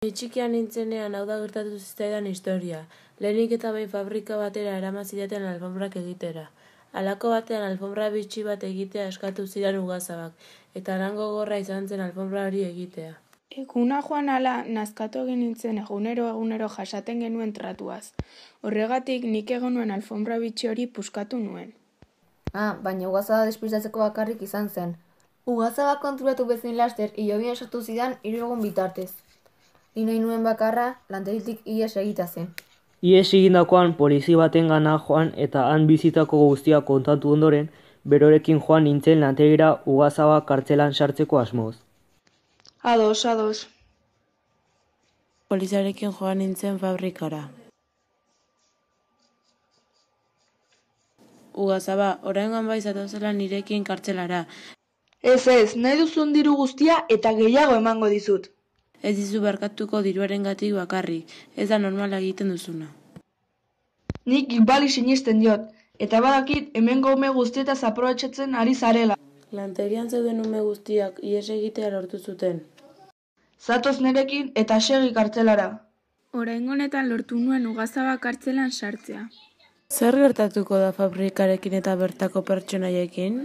Etxikian nintzenean hau da gertatu zitzaidan historia. Lehenik eta behin fabrika batera eramazidaten alfombrak egitera. Alako batean alfombra bitxi bat egitea eskatu zidan ugazabak, eta arango gorra izan zen alfombra hori egitea. Eguna joan ala, nazkatu egin nintzen egunero egunero jasaten genuen tratuaz. Horregatik, nik egon nuen alfombra bitxi hori puskatu nuen. Ah, baina ugazaba despistatzeko bakarrik izan zen. Ugazabak konturatu bezin laster, hilobien esatu zidan, irugun bitartez ni nahi nuen bakarra lantegitik ies egita zen. Ies egindakoan polizi baten gana joan eta han bizitako guztia kontatu ondoren, berorekin joan nintzen lantegira ugazaba kartzelan sartzeko asmoz. Ados, ados. Polizarekin joan nintzen fabrikara. Ugazaba, orain gamba izatu nirekin kartzelara. Ez ez, nahi duzun diru guztia eta gehiago emango dizut ez dizu barkatuko diruaren gatik bakarrik, ez da normala egiten duzuna. Nik ikbali sinisten diot, eta badakit hemen gome guztieta zaproetxetzen ari zarela. Lanterian zeuden ume guztiak ies egitea lortu zuten. Zatoz nerekin eta segi kartzelara. Orain lortu nuen ugazaba kartzelan sartzea. Zer gertatuko da fabrikarekin eta bertako pertsonaiekin?